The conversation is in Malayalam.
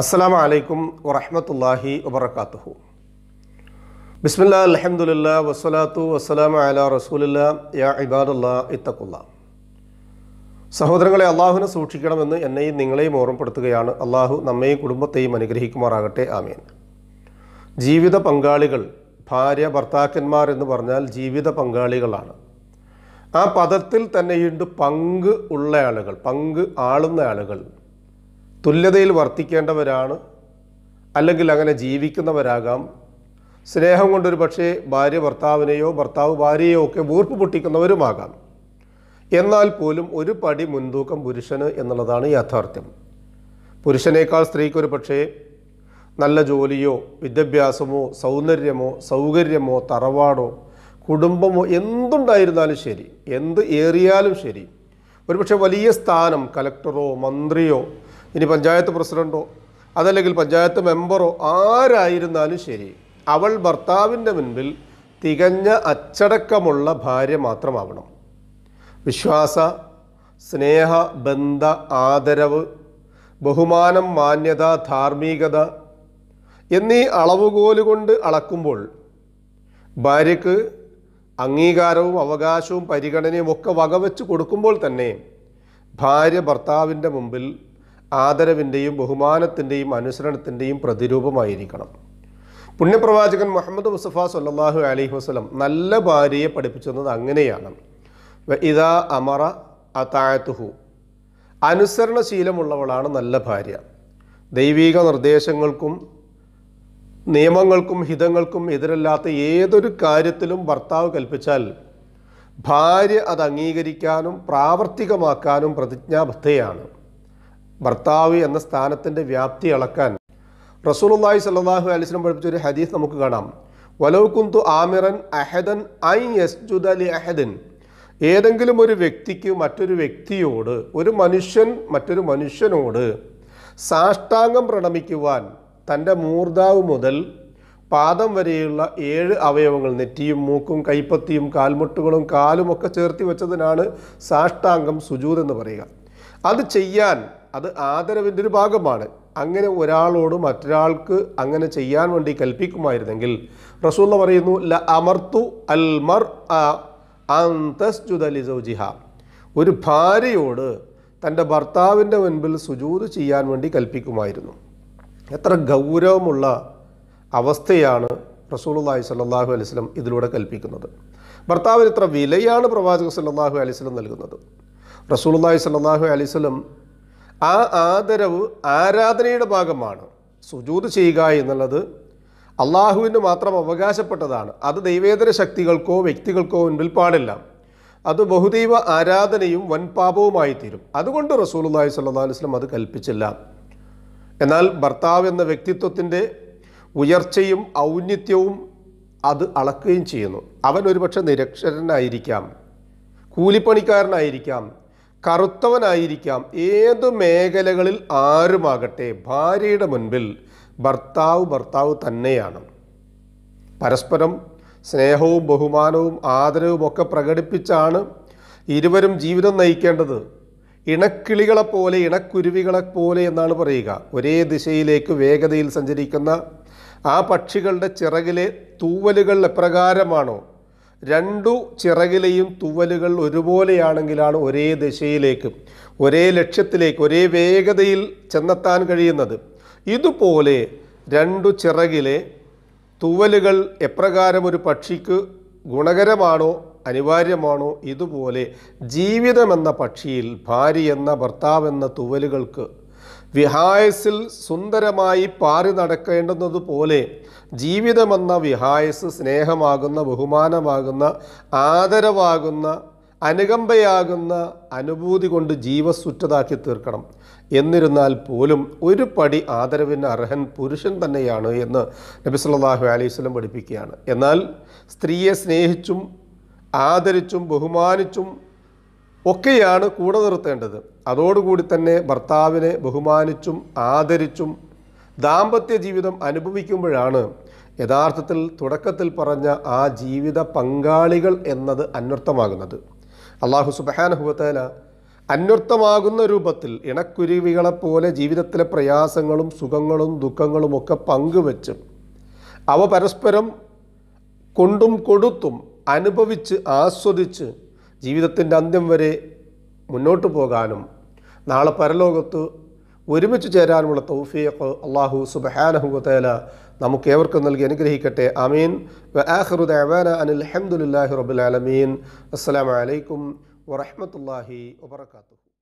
അസ്സലാമു അലൈക്കും വറഹമത്തല്ലാഹി വബർക്കാത്തുഹു ബിസ്മില്ല അലഹമുല്ല വസ്സലാത്തു വസ്സലാമു അല റസൂലില്ല യാ ഇബാദുല്ല ഇത്തക്കുല്ല സഹോദരങ്ങളെ അള്ളാഹുവിനെ സൂക്ഷിക്കണമെന്ന് എന്നെയും നിങ്ങളെയും ഓർമ്മപ്പെടുത്തുകയാണ് അള്ളാഹു നമ്മെയും കുടുംബത്തെയും അനുഗ്രഹിക്കുമാറാകട്ടെ ആമീൻ ജീവിത പങ്കാളികൾ ഭാര്യ ഭർത്താക്കന്മാർ എന്ന് പറഞ്ഞാൽ ജീവിത പങ്കാളികളാണ് ആ പദത്തിൽ തന്നെയുണ്ട് പങ്ക് ഉള്ള ആളുകൾ പങ്ക് ആളുന്ന ആളുകൾ തുല്യതയിൽ വർത്തിക്കേണ്ടവരാണ് അല്ലെങ്കിൽ അങ്ങനെ ജീവിക്കുന്നവരാകാം സ്നേഹം കൊണ്ടൊരു പക്ഷേ ഭാര്യ ഭർത്താവിനെയോ ഭർത്താവ് ഭാര്യയോ ഒക്കെ വീർപ്പ് പൊട്ടിക്കുന്നവരുമാകാം എന്നാൽ പോലും ഒരു പടി മുൻതൂക്കം പുരുഷന് എന്നുള്ളതാണ് യാഥാർത്ഥ്യം പുരുഷനേക്കാൾ സ്ത്രീക്ക് പക്ഷേ നല്ല ജോലിയോ വിദ്യാഭ്യാസമോ സൗന്ദര്യമോ സൗകര്യമോ തറവാടോ കുടുംബമോ എന്തുണ്ടായിരുന്നാലും ശരി എന്ത് ഏറിയാലും ശരി ഒരുപക്ഷെ വലിയ സ്ഥാനം കലക്ടറോ മന്ത്രിയോ ഇനി പഞ്ചായത്ത് പ്രസിഡൻറ്റോ അതല്ലെങ്കിൽ പഞ്ചായത്ത് മെമ്പറോ ആരായിരുന്നാലും ശരി അവൾ ഭർത്താവിൻ്റെ മുൻപിൽ തികഞ്ഞ അച്ചടക്കമുള്ള ഭാര്യ മാത്രമാവണം വിശ്വാസ സ്നേഹ ബന്ധ ആദരവ് ബഹുമാനം മാന്യത ധാർമ്മികത എന്നീ അളവുകോലുകൊണ്ട് അളക്കുമ്പോൾ ഭാര്യയ്ക്ക് അംഗീകാരവും അവകാശവും പരിഗണനയും ഒക്കെ വകവെച്ച് കൊടുക്കുമ്പോൾ തന്നെ ഭാര്യ ഭർത്താവിൻ്റെ മുമ്പിൽ ആദരവിൻ്റെയും ബഹുമാനത്തിൻ്റെയും അനുസരണത്തിൻ്റെയും പ്രതിരൂപമായിരിക്കണം പുണ്യപ്രവാചകൻ മുഹമ്മദ് മുസഫ സല്ലാഹു അലൈഹി വസ്ലം നല്ല ഭാര്യയെ പഠിപ്പിച്ചത് അങ്ങനെയാണ് ഇതാ അമറ അതായത്തുഹു അനുസരണശീലമുള്ളവളാണ് നല്ല ഭാര്യ ദൈവീക നിർദ്ദേശങ്ങൾക്കും നിയമങ്ങൾക്കും ഹിതങ്ങൾക്കും എതിരല്ലാത്ത ഏതൊരു കാര്യത്തിലും ഭർത്താവ് കൽപ്പിച്ചാൽ ഭാര്യ അത് അംഗീകരിക്കാനും പ്രാവർത്തികമാക്കാനും പ്രതിജ്ഞാബദ്ധയാണ് ഭർത്താവ് എന്ന സ്ഥാനത്തിൻ്റെ വ്യാപ്തി അളക്കാൻ റസൂലുള്ളാഹി സ്വല്ലല്ലാഹു അലൈഹി വസല്ലം പഠിപ്പിച്ച ഒരു ഹദീസ് നമുക്ക് കാണാം വലവ് കുന്തു ആമിറൻ അഹദൻ ഐ യസ്ജുദ് അലി അഹദൻ ഏതെങ്കിലും ഒരു വ്യക്തിക്ക് മറ്റൊരു വ്യക്തിയോട് ഒരു മനുഷ്യൻ മറ്റൊരു മനുഷ്യനോട് സാഷ്ടാംഗം പ്രണമിക്കുവാൻ തൻ്റെ മൂർധാവ് മുതൽ പാദം വരെയുള്ള ഏഴ് അവയവങ്ങൾ നെറ്റിയും മൂക്കും കൈപ്പത്തിയും കാൽമുട്ടുകളും കാലുമൊക്കെ ചേർത്തി വെച്ചതിനാണ് സാഷ്ടാംഗം സുജൂത് എന്ന് പറയുക അത് ചെയ്യാൻ അത് ആദരവിൻ്റെ ഒരു ഭാഗമാണ് അങ്ങനെ ഒരാളോട് മറ്റൊരാൾക്ക് അങ്ങനെ ചെയ്യാൻ വേണ്ടി കൽപ്പിക്കുമായിരുന്നെങ്കിൽ റസൂള്ള പറയുന്നു ല അമർത്തു അൽ മർ ഒരു ഭാര്യയോട് തൻ്റെ ഭർത്താവിൻ്റെ മുൻപിൽ സുജൂത് ചെയ്യാൻ വേണ്ടി കൽപ്പിക്കുമായിരുന്നു എത്ര ഗൗരവമുള്ള അവസ്ഥയാണ് റസൂലുള്ളാഹി സല്ലാഹു അലൈസ്ലം ഇതിലൂടെ കൽപ്പിക്കുന്നത് ഭർത്താവിന് ഇത്ര വിലയാണ് പ്രവാചക സല്ലാഹു അലൈസ്ലം നൽകുന്നത് റസൂലുള്ളാഹി സല്ലാഹു അലൈസ്ലം ആ ആദരവ് ആരാധനയുടെ ഭാഗമാണ് സുജൂത് ചെയ്യുക എന്നുള്ളത് അള്ളാഹുവിന് മാത്രം അവകാശപ്പെട്ടതാണ് അത് ദൈവേതര ശക്തികൾക്കോ വ്യക്തികൾക്കോ മുൻപിൽ പാടില്ല അത് ബഹുദൈവ ആരാധനയും വൻപാപവുമായി തീരും അതുകൊണ്ട് റസൂലുല്ലാഹി സ്വല്ലാ വസ്ലം അത് കൽപ്പിച്ചില്ല എന്നാൽ ഭർത്താവ് എന്ന വ്യക്തിത്വത്തിൻ്റെ ഉയർച്ചയും ഔന്നിത്യവും അത് അളക്കുകയും ചെയ്യുന്നു അവൻ ഒരുപക്ഷെ നിരക്ഷരനായിരിക്കാം കൂലിപ്പണിക്കാരനായിരിക്കാം കറുത്തവനായിരിക്കാം ഏത് മേഖലകളിൽ ആരുമാകട്ടെ ഭാര്യയുടെ മുൻപിൽ ഭർത്താവ് ഭർത്താവ് തന്നെയാണ് പരസ്പരം സ്നേഹവും ബഹുമാനവും ആദരവും ഒക്കെ പ്രകടിപ്പിച്ചാണ് ഇരുവരും ജീവിതം നയിക്കേണ്ടത് ഇണക്കിളികളെപ്പോലെ ഇണക്കുരുവികളെപ്പോലെ എന്നാണ് പറയുക ഒരേ ദിശയിലേക്ക് വേഗതയിൽ സഞ്ചരിക്കുന്ന ആ പക്ഷികളുടെ ചിറകിലെ തൂവലുകൾ എപ്രകാരമാണോ രണ്ടു ചിറകിലെയും തുവലുകൾ ഒരുപോലെയാണെങ്കിലാണ് ഒരേ ദിശയിലേക്ക് ഒരേ ലക്ഷ്യത്തിലേക്ക് ഒരേ വേഗതയിൽ ചെന്നെത്താൻ കഴിയുന്നത് ഇതുപോലെ രണ്ടു ചിറകിലെ തുവലുകൾ എപ്രകാരം ഒരു പക്ഷിക്ക് ഗുണകരമാണോ അനിവാര്യമാണോ ഇതുപോലെ ജീവിതമെന്ന പക്ഷിയിൽ ഭാര്യ എന്ന ഭർത്താവെന്ന തുവലുകൾക്ക് വിഹായസിൽ സുന്ദരമായി പാറി നടക്കേണ്ടുന്നതുപോലെ ജീവിതമെന്ന വിഹായസ് സ്നേഹമാകുന്ന ബഹുമാനമാകുന്ന ആദരവാകുന്ന അനുകമ്പയാകുന്ന അനുഭൂതി കൊണ്ട് ജീവസുറ്റതാക്കി തീർക്കണം എന്നിരുന്നാൽ പോലും ഒരു പടി ആദരവിന് അർഹൻ പുരുഷൻ തന്നെയാണ് എന്ന് നബി സല്ലാഹു സ്വലം പഠിപ്പിക്കുകയാണ് എന്നാൽ സ്ത്രീയെ സ്നേഹിച്ചും ആദരിച്ചും ബഹുമാനിച്ചും ഒക്കെയാണ് കൂടെ നിർത്തേണ്ടത് അതോടുകൂടി തന്നെ ഭർത്താവിനെ ബഹുമാനിച്ചും ആദരിച്ചും ദാമ്പത്യ ജീവിതം അനുഭവിക്കുമ്പോഴാണ് യഥാർത്ഥത്തിൽ തുടക്കത്തിൽ പറഞ്ഞ ആ ജീവിത പങ്കാളികൾ എന്നത് അന്വർത്ഥമാകുന്നത് അള്ളാഹു സുബഹാനഹുബത്തേല അന്വർത്ഥമാകുന്ന രൂപത്തിൽ ഇണക്കുരുവികളെപ്പോലെ ജീവിതത്തിലെ പ്രയാസങ്ങളും സുഖങ്ങളും ദുഃഖങ്ങളും ഒക്കെ പങ്കുവെച്ച് അവ പരസ്പരം കൊണ്ടും കൊടുത്തും അനുഭവിച്ച് ആസ്വദിച്ച് ജീവിതത്തിൻ്റെ അന്ത്യം വരെ മുന്നോട്ട് പോകാനും നാളെ പരലോകത്ത് ഒരുമിച്ച് ചേരാനുമുള്ള തൗഫീഖ് അള്ളാഹു സുബഹാനഹുല നമുക്ക് ഏവർക്കും നൽകി അനുഗ്രഹിക്കട്ടെ അമീൻ അനിൽ അഹമ്മദുല്ലാഹി റബുലാലമീൻ അസ്സാം വറഹമത്തല്ലാഹി വാത്തു